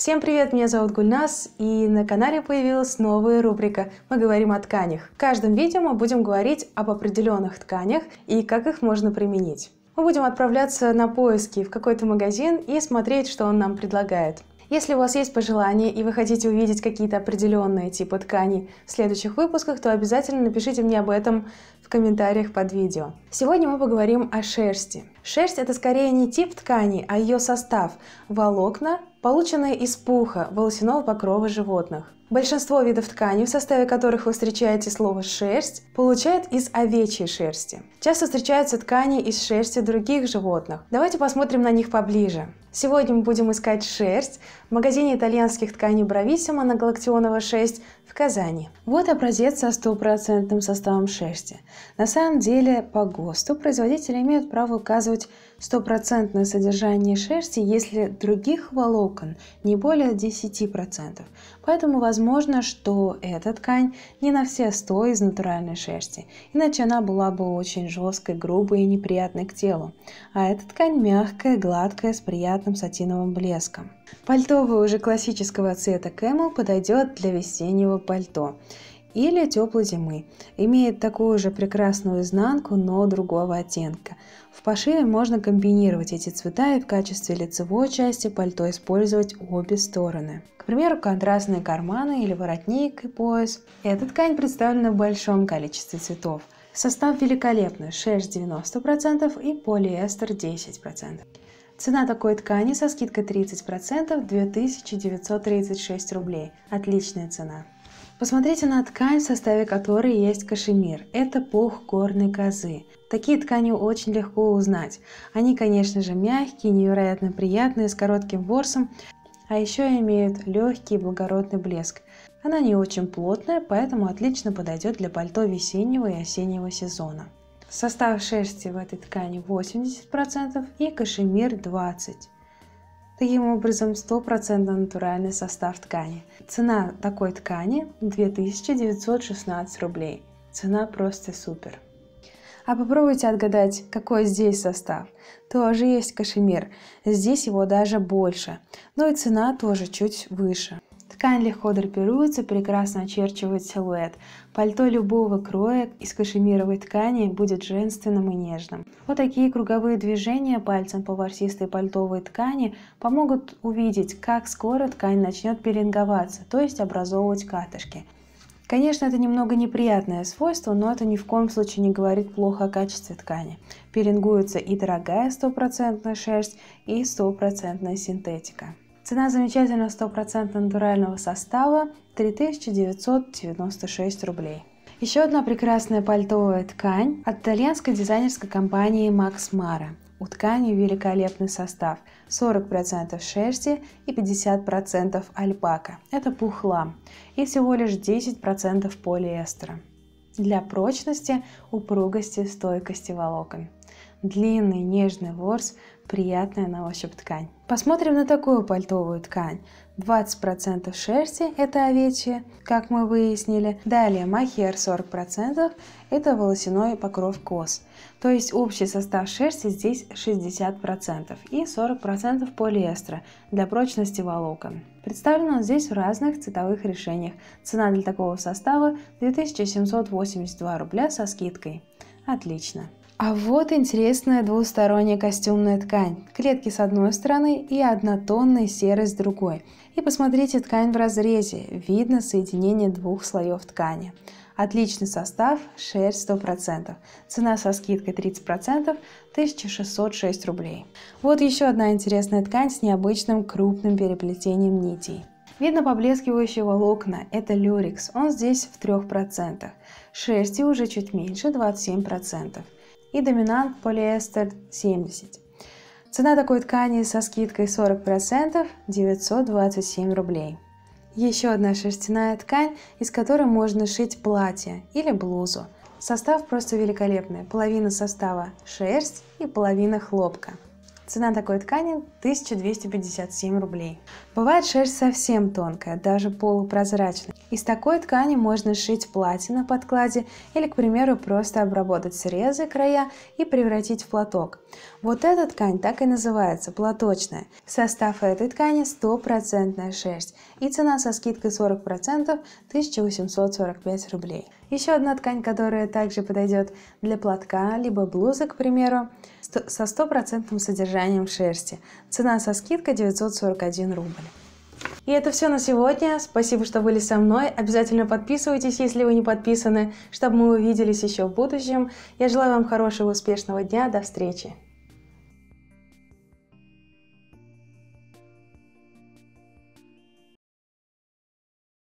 Всем привет, меня зовут Гульнас, и на канале появилась новая рубрика «Мы говорим о тканях». В каждом видео мы будем говорить об определенных тканях и как их можно применить. Мы будем отправляться на поиски в какой-то магазин и смотреть, что он нам предлагает. Если у вас есть пожелания и вы хотите увидеть какие-то определенные типы тканей в следующих выпусках, то обязательно напишите мне об этом в комментариях под видео. Сегодня мы поговорим о шерсти. Шерсть – это скорее не тип ткани, а ее состав – волокна, полученные из пуха волосяного покрова животных. Большинство видов ткани, в составе которых вы встречаете слово «шерсть», получают из овечьей шерсти. Часто встречаются ткани из шерсти других животных. Давайте посмотрим на них поближе. Сегодня мы будем искать шерсть в магазине итальянских тканей Брависсимо на Галактионова 6 в Казани. Вот образец со стопроцентным составом шерсти. На самом деле по ГОСТу производители имеют право указывать стопроцентное содержание шерсти, если других волокон не более 10%. Поэтому возможно Возможно, что эта ткань не на все сто из натуральной шерсти, иначе она была бы очень жесткой, грубой и неприятной к телу. А эта ткань мягкая, гладкая, с приятным сатиновым блеском. Пальто уже классического цвета кэмел подойдет для весеннего пальто или теплой зимы. Имеет такую же прекрасную изнанку, но другого оттенка. В пошиве можно комбинировать эти цвета и в качестве лицевой части пальто использовать обе стороны. К примеру, контрастные карманы или воротник и пояс. Эта ткань представлена в большом количестве цветов. Состав великолепный – шерсть 90% и полиэстер 10%. Цена такой ткани со скидкой 30% – 2936 рублей. Отличная цена. Посмотрите на ткань, в составе которой есть кашемир. Это пух горной козы. Такие ткани очень легко узнать. Они, конечно же, мягкие, невероятно приятные, с коротким ворсом, а еще имеют легкий благородный блеск. Она не очень плотная, поэтому отлично подойдет для пальто весеннего и осеннего сезона. Состав шерсти в этой ткани 80% и кашемир 20%. Таким образом, стопроцентно натуральный состав ткани. Цена такой ткани 2916 рублей. Цена просто супер. А попробуйте отгадать, какой здесь состав. Тоже есть кашемир. Здесь его даже больше. Но ну и цена тоже чуть выше. Ткань легко драпируется, прекрасно очерчивает силуэт. Пальто любого кроя из кашемировой ткани будет женственным и нежным. Вот такие круговые движения пальцем по ворсистой пальтовой ткани помогут увидеть, как скоро ткань начнет пеленговаться, то есть образовывать катышки. Конечно, это немного неприятное свойство, но это ни в коем случае не говорит плохо о качестве ткани. Пеленгуется и дорогая стопроцентная шерсть, и стопроцентная синтетика. Цена замечательного стопроцентно натурального состава 3996 рублей. Еще одна прекрасная пальтовая ткань от итальянской дизайнерской компании Max Mara. У ткани великолепный состав 40% шерсти и 50% альпака. Это пухла. И всего лишь 10% полиэстера. Для прочности, упругости, стойкости волокон длинный нежный ворс, приятная на ощупь ткань. Посмотрим на такую пальтовую ткань. 20% шерсти – это овечья, как мы выяснили. Далее махер 40% – это волосяной покров кос. То есть общий состав шерсти здесь 60% и 40% полиэстера для прочности волокон. Представлен он здесь в разных цветовых решениях. Цена для такого состава – 2782 рубля со скидкой. Отлично! А вот интересная двусторонняя костюмная ткань. Клетки с одной стороны и однотонный серый с другой. И посмотрите ткань в разрезе. Видно соединение двух слоев ткани. Отличный состав, шерсть 100%. Цена со скидкой 30%, 1606 рублей. Вот еще одна интересная ткань с необычным крупным переплетением нитей. Видно поблескивающие волокна, это люрикс, он здесь в 3%. Шерсти уже чуть меньше, 27% и доминант полиэстер 70. Цена такой ткани со скидкой 40% 927 рублей. Еще одна шерстяная ткань, из которой можно шить платье или блузу. Состав просто великолепный. Половина состава шерсть и половина хлопка. Цена такой ткани 1257 рублей. Бывает шерсть совсем тонкая, даже полупрозрачная. Из такой ткани можно шить платье на подкладе или, к примеру, просто обработать срезы, края и превратить в платок. Вот эта ткань так и называется – платочная. Состав этой ткани – 100% шерсть и цена со скидкой 40% 1845 рублей. Еще одна ткань, которая также подойдет для платка, либо блузы, к примеру, со стопроцентным содержанием шерсти. Цена со скидкой 941 рубль. И это все на сегодня. Спасибо, что были со мной. Обязательно подписывайтесь, если вы не подписаны, чтобы мы увиделись еще в будущем. Я желаю вам хорошего, успешного дня. До встречи!